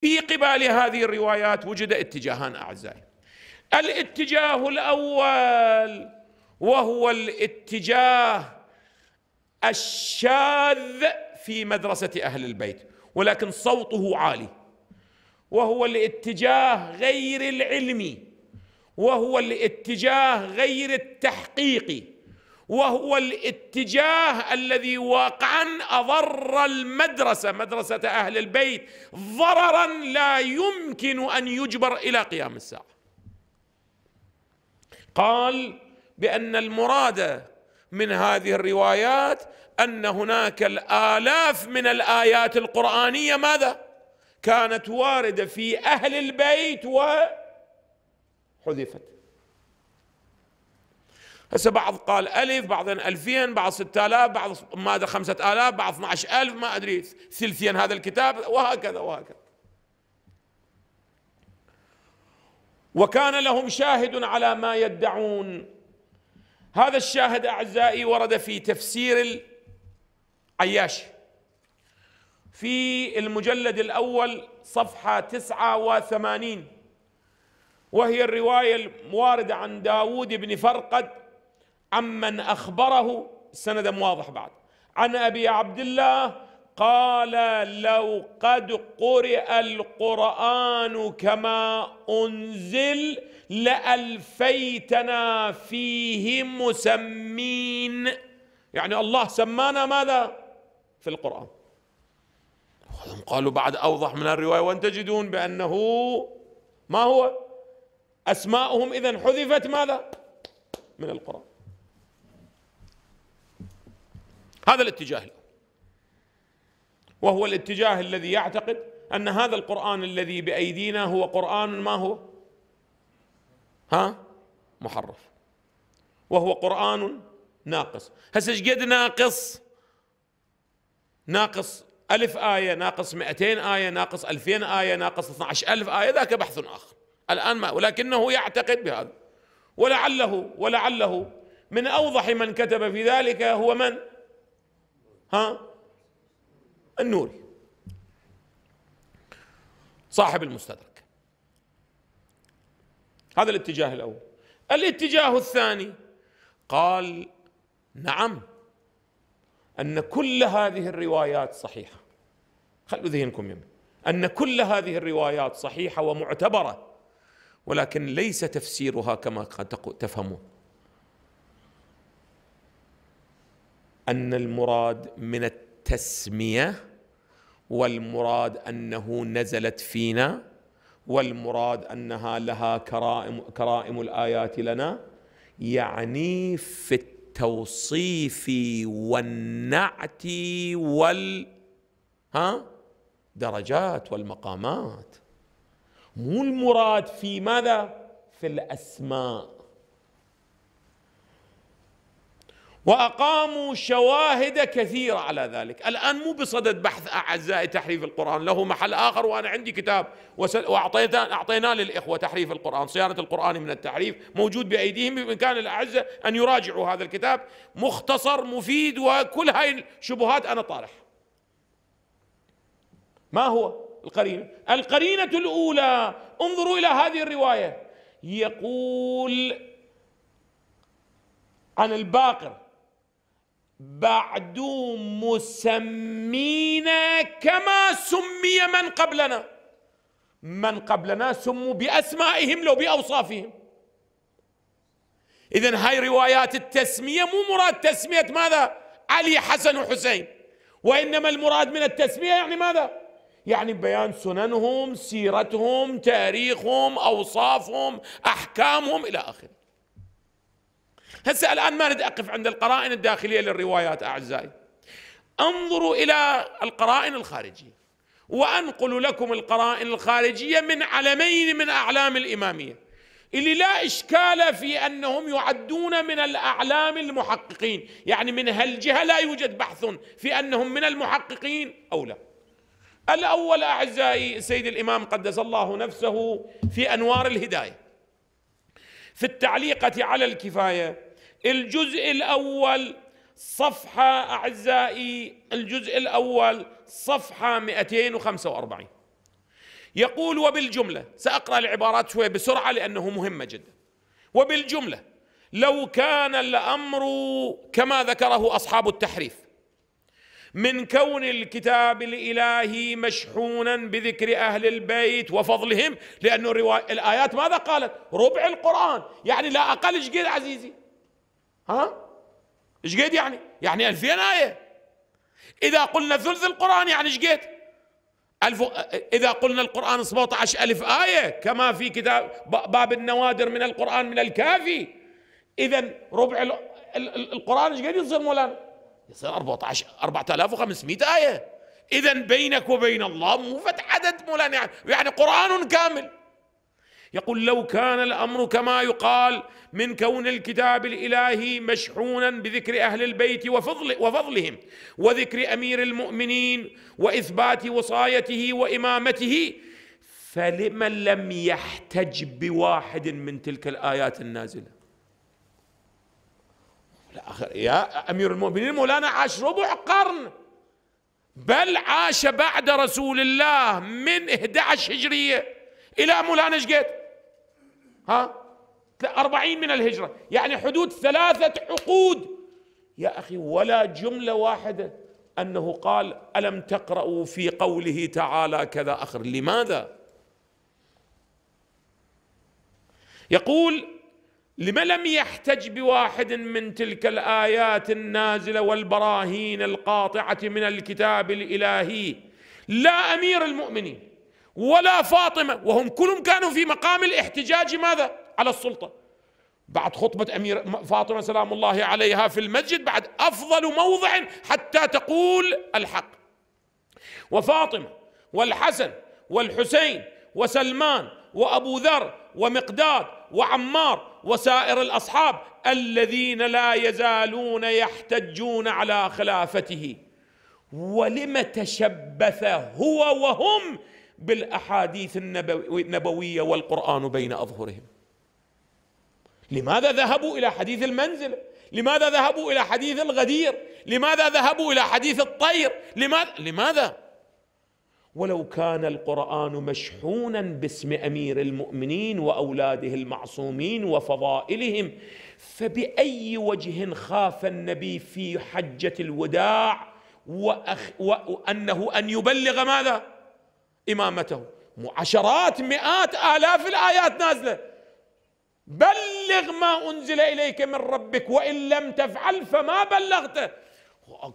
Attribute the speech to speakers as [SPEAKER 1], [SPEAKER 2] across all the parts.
[SPEAKER 1] في قبال هذه الروايات وجد اتجاهان أعزائي الاتجاه الأول وهو الاتجاه الشاذ في مدرسة أهل البيت ولكن صوته عالي وهو الاتجاه غير العلمي وهو الاتجاه غير التحقيقي وهو الاتجاه الذي واقعا اضر المدرسه مدرسه اهل البيت ضررا لا يمكن ان يجبر الى قيام الساعه قال بان المراد من هذه الروايات ان هناك الالاف من الايات القرانيه ماذا كانت وارده في اهل البيت وحذفت هسه بعض قال ألف بعضين ألفين بعض ستة آلاف بعض ماذا خمسة آلاف بعض 12 ألف ما أدري ثلثين هذا الكتاب وهكذا وهكذا وكان لهم شاهد على ما يدعون هذا الشاهد أعزائي ورد في تفسير العياشي في المجلد الأول صفحة تسعة وثمانين وهي الرواية الواردة عن داود بن فرقد عمن أخبره سندا واضح بعد عن أبي عبد الله قال لو قد قرئ القرآن كما أنزل لألفيتنا فيه مسمين يعني الله سمانا ماذا في القرآن قالوا بعد أوضح من الرواية وأن تجدون بأنه ما هو أسماؤهم إذا حذفت ماذا من القرآن هذا الاتجاه له وهو الاتجاه الذي يعتقد ان هذا القران الذي بايدينا هو قران ما هو ها محرف وهو قران ناقص هسه ايش قد ناقص ناقص ألف آية ناقص 200 آية ناقص 2000 آية ناقص 12000 آية ذاك بحث آخر الآن ما ولكنه يعتقد بهذا ولعله ولعله من أوضح من كتب في ذلك هو من ها النوري صاحب المستدرك هذا الاتجاه الاول الاتجاه الثاني قال نعم ان كل هذه الروايات صحيحه خلوا ذهنكم يمين ان كل هذه الروايات صحيحه ومعتبره ولكن ليس تفسيرها كما قد تفهمون ان المراد من التسميه والمراد انه نزلت فينا والمراد انها لها كرائم كرائم الايات لنا يعني في التوصيف والنعت وال ها درجات والمقامات مو المراد في ماذا في الاسماء وأقاموا شواهد كثيرة على ذلك الآن مو بصدد بحث أعزائي تحريف القرآن له محل آخر وأنا عندي كتاب وأعطيناه للإخوة تحريف القرآن صيانة القرآن من التحريف موجود بأيديهم بإمكان الأعزة أن يراجعوا هذا الكتاب مختصر مفيد وكل هاي الشبهات أنا طارح ما هو القرينة القرينة الأولى انظروا إلى هذه الرواية يقول عن الباقر بعد مسمينا كما سمي من قبلنا من قبلنا سموا بأسمائهم لو بأوصافهم إذا هاي روايات التسمية مو مراد تسمية ماذا علي حسن وحسين وإنما المراد من التسمية يعني ماذا يعني بيان سننهم سيرتهم تاريخهم أوصافهم أحكامهم إلى آخره هسه الآن ما نريد أقف عند القرائن الداخلية للروايات أعزائي انظروا إلى القرائن الخارجية وأنقل لكم القرائن الخارجية من علمين من أعلام الإمامية اللي لا إشكال في أنهم يعدون من الأعلام المحققين يعني من هالجهة لا يوجد بحث في أنهم من المحققين أو لا الأول أعزائي سيد الإمام قدس الله نفسه في أنوار الهداية في التعليقه على الكفايه الجزء الاول صفحه اعزائي الجزء الاول صفحه 245 يقول وبالجمله ساقرا العبارات شويه بسرعه لانه مهمه جدا وبالجمله لو كان الامر كما ذكره اصحاب التحريف من كون الكتاب الالهي مشحونا بذكر اهل البيت وفضلهم لأن الرواية الايات ماذا قالت؟ ربع القران يعني لا اقل شقيد عزيزي؟ ها؟ شقيد يعني؟ يعني 2000 ايه اذا قلنا ثلث القران يعني شقيد ألف إذا قلنا القرآن 17 ألف آية كما في كتاب باب النوادر من القرآن من الكافي إذا ربع القرآن ايش قد يصير مولانا؟ يصير 14 4500 آية إذا بينك وبين الله مو فتح عدد مولانا يعني, يعني قرآن كامل يقول لو كان الأمر كما يقال من كون الكتاب الإلهي مشحونا بذكر أهل البيت وفضل وفضلهم وذكر أمير المؤمنين وإثبات وصايته وإمامته فلمن لم يحتج بواحد من تلك الآيات النازلة يا أمير المؤمنين مولانا عاش ربع قرن بل عاش بعد رسول الله من 11 هجرية إلى مولانا شقد ها 40 من الهجرة يعني حدود ثلاثة عقود يا أخي ولا جملة واحدة أنه قال ألم تقرأوا في قوله تعالى كذا آخر لماذا؟ يقول لما لم يحتج بواحد من تلك الايات النازله والبراهين القاطعه من الكتاب الالهي لا امير المؤمنين ولا فاطمه وهم كلهم كانوا في مقام الاحتجاج ماذا على السلطه بعد خطبه امير فاطمه سلام الله عليها في المسجد بعد افضل موضع حتى تقول الحق وفاطمه والحسن والحسين وسلمان وابو ذر ومقداد وعمار وسائر الاصحاب الذين لا يزالون يحتجون على خلافته ولم تشبث هو وهم بالاحاديث النبويه والقران بين اظهرهم لماذا ذهبوا الى حديث المنزل لماذا ذهبوا الى حديث الغدير لماذا ذهبوا الى حديث الطير لماذا لماذا ولو كان القران مشحونا باسم امير المؤمنين واولاده المعصومين وفضائلهم فباي وجه خاف النبي في حجه الوداع وأخ وانه ان يبلغ ماذا امامته عشرات مئات الاف الايات نازله بلغ ما انزل اليك من ربك وان لم تفعل فما بلغته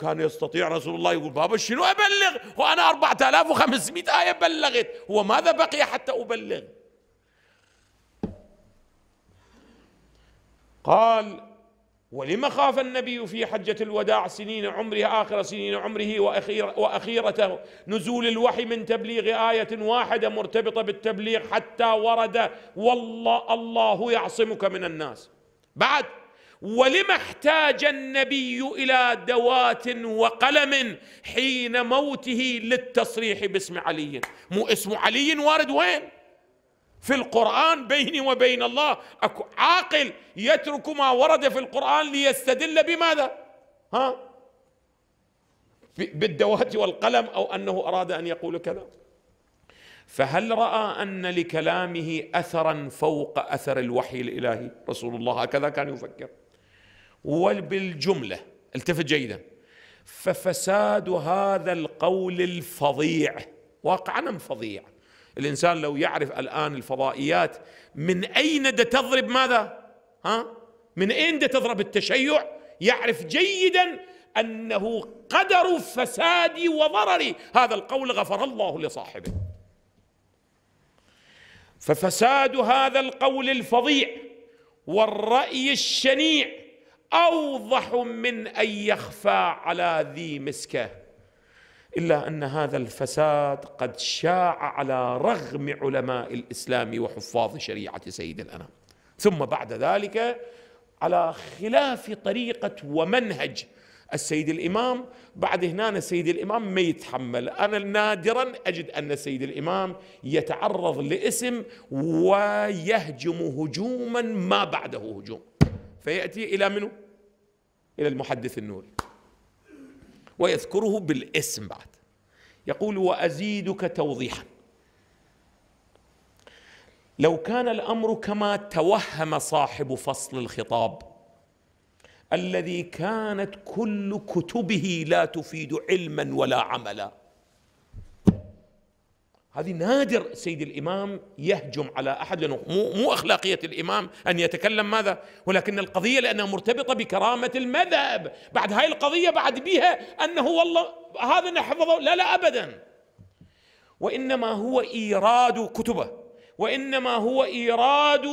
[SPEAKER 1] كان يستطيع رسول الله يقول بابا شنو أبلغ وأنا 4500 آية بلغت هو ماذا بقي حتى أبلغ قال ولم خاف النبي في حجة الوداع سنين عمره آخر سنين عمره وأخير وأخيرته نزول الوحي من تبليغ آية واحدة مرتبطة بالتبليغ حتى ورد والله الله يعصمك من الناس بعد ولم احتاج النبي الى دوات وقلم حين موته للتصريح باسم علي مو اسم علي وارد وين في القران بيني وبين الله اكو عاقل يترك ما ورد في القران ليستدل بماذا ها بالدوات والقلم او انه اراد ان يقول كذا فهل راى ان لكلامه اثرا فوق اثر الوحي الالهي رسول الله هكذا كان يفكر وبالجمله التفت جيدا ففساد هذا القول الفظيع واقعا فظيع الانسان لو يعرف الان الفضائيات من اين تضرب ماذا ها من اين تضرب التشيع يعرف جيدا انه قدر فسادي وضرري هذا القول غفر الله لصاحبه ففساد هذا القول الفظيع والراي الشنيع اوضح من ان يخفى على ذي مسكه الا ان هذا الفساد قد شاع على رغم علماء الاسلام وحفاظ شريعه سيد الانام ثم بعد ذلك على خلاف طريقه ومنهج السيد الامام بعد هنا السيد الامام ما يتحمل انا نادرا اجد ان السيد الامام يتعرض لاسم ويهجم هجوما ما بعده هجوم فيأتي إلى منه إلى المحدث النوري ويذكره بالاسم بعد يقول وأزيدك توضيحا لو كان الأمر كما توهم صاحب فصل الخطاب الذي كانت كل كتبه لا تفيد علما ولا عملا هذه نادر سيد الامام يهجم على احد لانه مو مو اخلاقيه الامام ان يتكلم ماذا ولكن القضيه لانها مرتبطه بكرامه المذهب بعد هاي القضيه بعد بها انه والله هذا نحفظه لا لا ابدا وانما هو ايراد كتبه وانما هو ايراد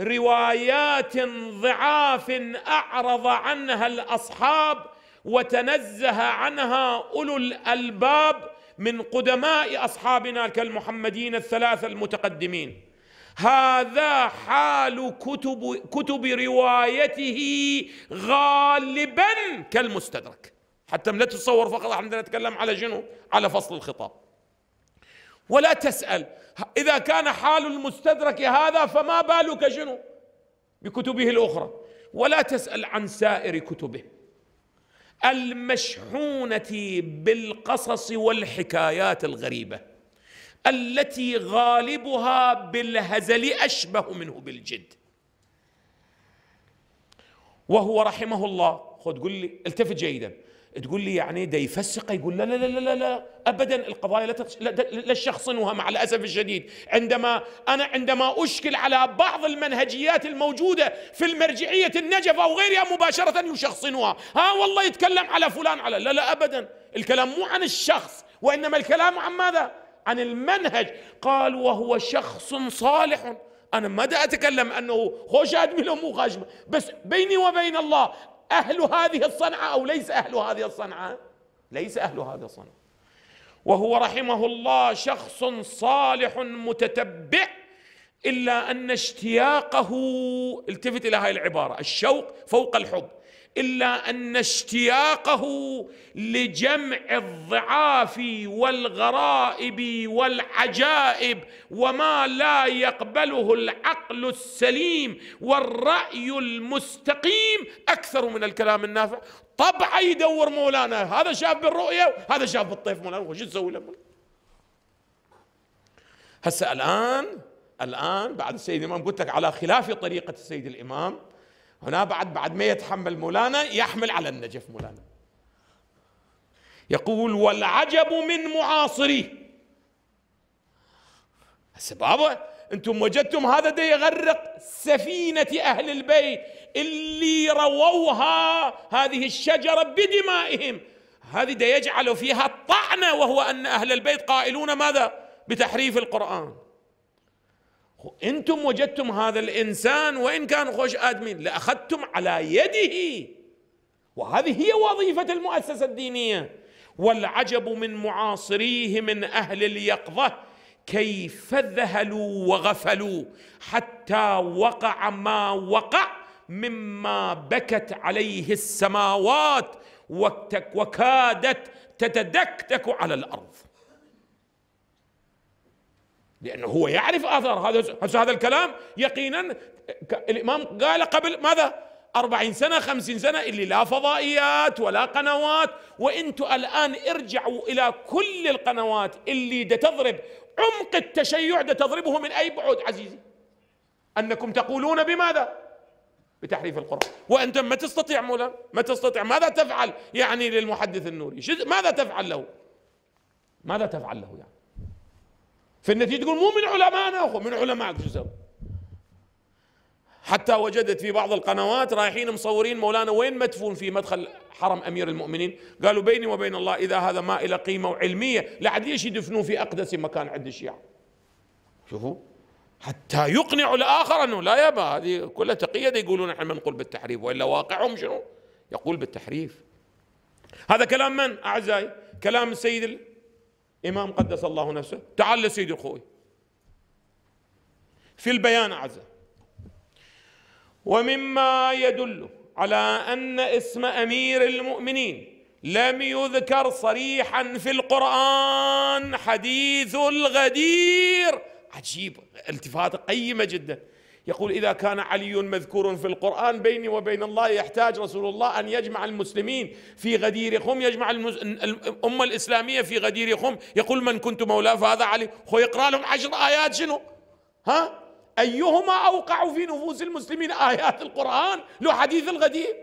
[SPEAKER 1] روايات ضعاف اعرض عنها الاصحاب وتنزه عنها اولو الالباب من قدماء اصحابنا كالمحمدين الثلاثه المتقدمين هذا حال كتب كتب روايته غالبا كالمستدرك حتى لا تتصور فقط احنا نتكلم على شنو على فصل الخطاب ولا تسأل إذا كان حال المستدرك هذا فما بالك شنو بكتبه الأخرى ولا تسأل عن سائر كتبه المشحونه بالقصص والحكايات الغريبه التي غالبها بالهزل اشبه منه بالجد وهو رحمه الله خذ قل لي التفت جيدا تقول لي يعني ده يفسق يقول لا لا لا لا لا ابدا القضايا لا, تتش... لا تشخصنها مع الاسف الشديد عندما انا عندما اشكل على بعض المنهجيات الموجوده في المرجعيه النجف او غيرها مباشره يشخصنها ها والله يتكلم على فلان على لا لا ابدا الكلام مو عن الشخص وانما الكلام عن ماذا عن المنهج قال وهو شخص صالح انا ما دا اتكلم انه خوش ادمي لو مو خاشمه بس بيني وبين الله أهل هذه الصنعة أو ليس أهل هذه الصنعة ليس أهل هذه الصنعة وهو رحمه الله شخص صالح متتبع إلا أن اشتياقه التفت إلى هذه العبارة الشوق فوق الحب الا ان اشتياقه لجمع الضعاف والغرائب والعجائب وما لا يقبله العقل السليم والراي المستقيم اكثر من الكلام النافع طبعا يدور مولانا هذا شاف بالرؤيه وهذا شاف بالطيف مولانا وش تسوي له هسه الان الان بعد السيد الامام قلت لك على خلاف طريقه السيد الامام هنا بعد بعد ما يتحمل مولانا يحمل على النجف مولانا يقول والعجب من معاصري هسه بابا انتم وجدتم هذا ده يغرق سفينة أهل البيت اللي رووها هذه الشجرة بدمائهم هذه ده يجعل فيها الطعنة وهو أن أهل البيت قائلون ماذا بتحريف القرآن انتم وجدتم هذا الانسان وان كان خوش ادمين لاخذتم على يده وهذه هي وظيفه المؤسسه الدينيه والعجب من معاصريه من اهل اليقظه كيف ذهلوا وغفلوا حتى وقع ما وقع مما بكت عليه السماوات وكادت تتدكتك على الارض لأنه هو يعرف آثار هذا هذا الكلام يقينا الإمام قال قبل ماذا؟ أربعين سنة خمسين سنة اللي لا فضائيات ولا قنوات وانتوا الآن ارجعوا إلى كل القنوات اللي تضرب عمق التشيع تضربه من أي بعد عزيزي أنكم تقولون بماذا بتحريف القرآن وأنت ما تستطيع مولا ما تستطيع ماذا تفعل يعني للمحدث النوري ماذا تفعل له ماذا تفعل له يعني في النتيجه تقول مو من علمائنا اخو من علمائك شو سوي حتى وجدت في بعض القنوات رايحين مصورين مولانا وين مدفون في مدخل حرم امير المؤمنين قالوا بيني وبين الله اذا هذا ما الى قيمه وعلميه لعد ليش يدفنوه في اقدس مكان عند الشيعه شوفوا حتى يقنع الاخر انه لا يبا هذه كلها تقيه يقولون احنا نقول بالتحريف والا واقعهم شنو؟ يقول بالتحريف هذا كلام من اعزائي؟ كلام السيد إمام قدس الله نفسه تعال لسيدي اخوي في البيان أعزه ومما يدل على أن اسم أمير المؤمنين لم يذكر صريحا في القرآن حديث الغدير عجيب التفات قيمة جدا يقول إذا كان علي مذكور في القرآن بيني وبين الله يحتاج رسول الله أن يجمع المسلمين في غدير خم يجمع المز... الأمة الإسلامية في غدير خم يقول من كنت مولاه فهذا علي خو يقرأ لهم عشر آيات شنو ها أيهما أوقع في نفوس المسلمين آيات القرآن لو حديث الغدير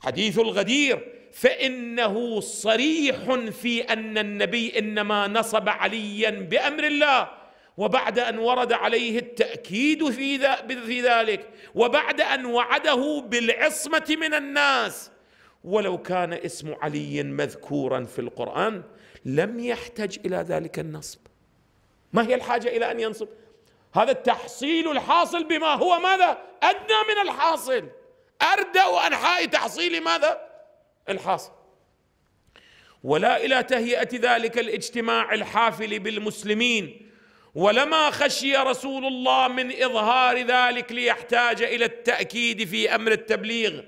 [SPEAKER 1] حديث الغدير فإنه صريح في أن النبي إنما نصب عليا بأمر الله وبعد ان ورد عليه التاكيد في في ذلك وبعد ان وعده بالعصمه من الناس ولو كان اسم علي مذكورا في القران لم يحتج الى ذلك النصب ما هي الحاجه الى ان ينصب هذا التحصيل الحاصل بما هو ماذا ادنى من الحاصل اردأ انحاء تحصيل ماذا الحاصل ولا الى تهيئه ذلك الاجتماع الحافل بالمسلمين ولما خشي رسول الله من اظهار ذلك ليحتاج الى التاكيد في امر التبليغ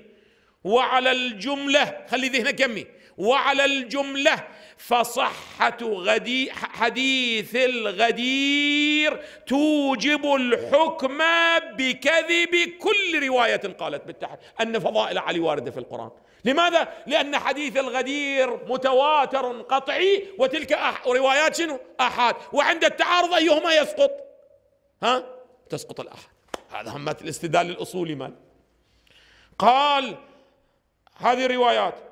[SPEAKER 1] وعلى الجمله خلي ذهنك يمي وعلى الجمله فصحة غدي حديث الغدير توجب الحكم بكذب كل رواية قالت بالتحديد أن فضائل علي واردة في القرآن لماذا؟ لأن حديث الغدير متواتر قطعي وتلك أح... روايات شنو؟ آحاد وعند التعارض أيهما يسقط؟ ها؟ تسقط الآحاد هذا همة الاستدلال الأصولي مال قال هذه الروايات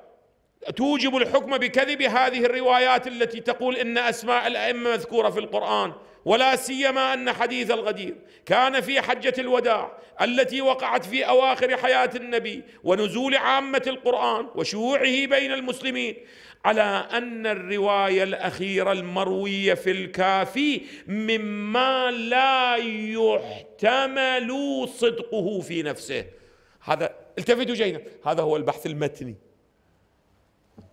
[SPEAKER 1] توجب الحكم بكذب هذه الروايات التي تقول ان اسماء الائمه مذكوره في القران ولا سيما ان حديث الغدير كان في حجه الوداع التي وقعت في اواخر حياه النبي ونزول عامه القران وشيوعه بين المسلمين على ان الروايه الاخيره المرويه في الكافي مما لا يحتمل صدقه في نفسه هذا التفتوا جيدا هذا هو البحث المتني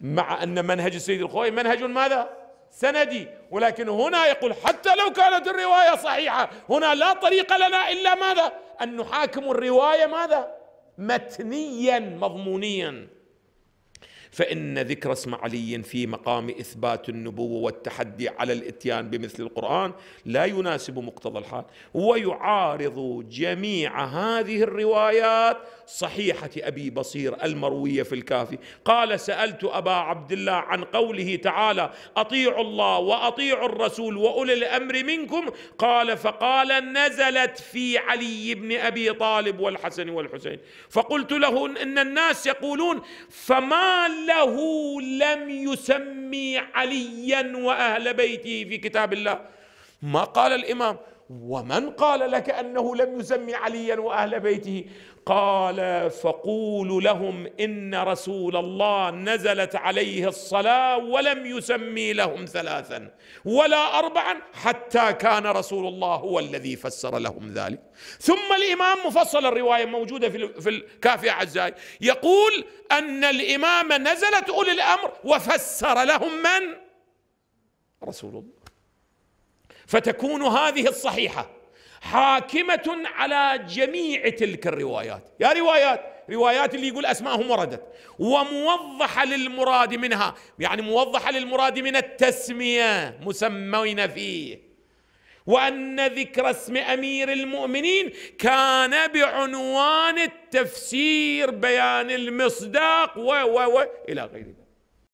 [SPEAKER 1] مع أن منهج السيد الخوي منهج ماذا سندي ولكن هنا يقول حتى لو كانت الرواية صحيحة هنا لا طريق لنا إلا ماذا أن نحاكم الرواية ماذا متنيا مضمونيا فإن ذكر اسم علي في مقام إثبات النبوة والتحدي على الإتيان بمثل القرآن لا يناسب مقتضى الحال ويعارض جميع هذه الروايات صحيحة أبي بصير المروية في الكافي قال سألت أبا عبد الله عن قوله تعالى أطيعوا الله وأطيعوا الرسول وأولي الأمر منكم قال فقال نزلت في علي بن أبي طالب والحسن والحسين فقلت له إن الناس يقولون فما لعله لم يسمي عليا واهل بيته في كتاب الله ما قال الامام ومن قال لك انه لم يسمي عليا واهل بيته قال فقولوا لهم ان رسول الله نزلت عليه الصلاه ولم يسمي لهم ثلاثا ولا اربعا حتى كان رسول الله هو الذي فسر لهم ذلك ثم الامام مفصل الروايه موجوده في الكافي اعزائي يقول ان الامام نزلت اولي الامر وفسر لهم من رسول الله فتكون هذه الصحيحه حاكمه على جميع تلك الروايات يا روايات روايات اللي يقول اسمائهم وردت وموضحه للمراد منها يعني موضحه للمراد من التسميه مسمين فيه وان ذكر اسم امير المؤمنين كان بعنوان التفسير بيان المصداق و و و الى غير ذلك